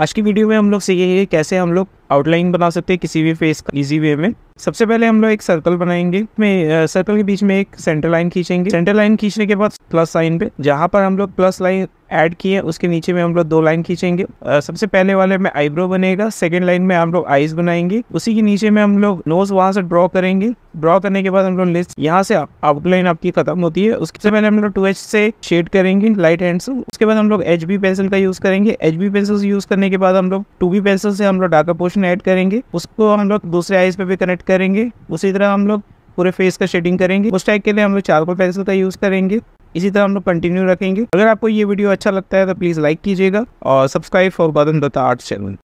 आज की वीडियो में हम लोग सीखेंगे कैसे हम लोग आउटलाइन बना सकते हैं किसी भी फेस का इजी वे में सबसे पहले हम लोग एक सर्कल बनाएंगे में सर्कल के बीच में एक सेंटर लाइन खींचेंगे सेंटर लाइन खींचने के बाद प्लस साइन पे जहाँ पर हम लोग प्लस लाइन ऐड किए उसके नीचे में हम लोग दो लाइन खींचेंगे सबसे पहले वाले में आईब्रो बनेगा सेकेंड लाइन में हम लोग आईज बनाएंगे उसी के नीचे में हम लोग नोज वहां से ड्रॉ करेंगे ड्रॉ करने के बाद हम लोग लिस्ट यहाँ से आउटलाइन आपकी खत्म होती है उसके पहले हम लोग टू एच से शेड करेंगे लाइट हैंड से उसके बाद हम लोग एच बी पेंसिल का यूज करेंगे एच बी पेंसिल यूज करने के बाद हम लोग टू बी पेंसिल से हम लोग डाका पोर्शन ऐड करेंगे उसको हम लोग दूसरे आईज पे भी कनेक्ट करेंगे उसी तरह हम लोग पूरे फेस का शेडिंग करेंगे उस टाइप के लिए हम लोग चारकोल पेंसिल का यूज करेंगे इसी तरह हम लोग कंटिन्यू रखेंगे अगर आपको ये वीडियो अच्छा लगता है तो प्लीज़ लाइक कीजिएगा और सब्सक्राइब फॉर बदन दत्ता आर्ट्स चैनल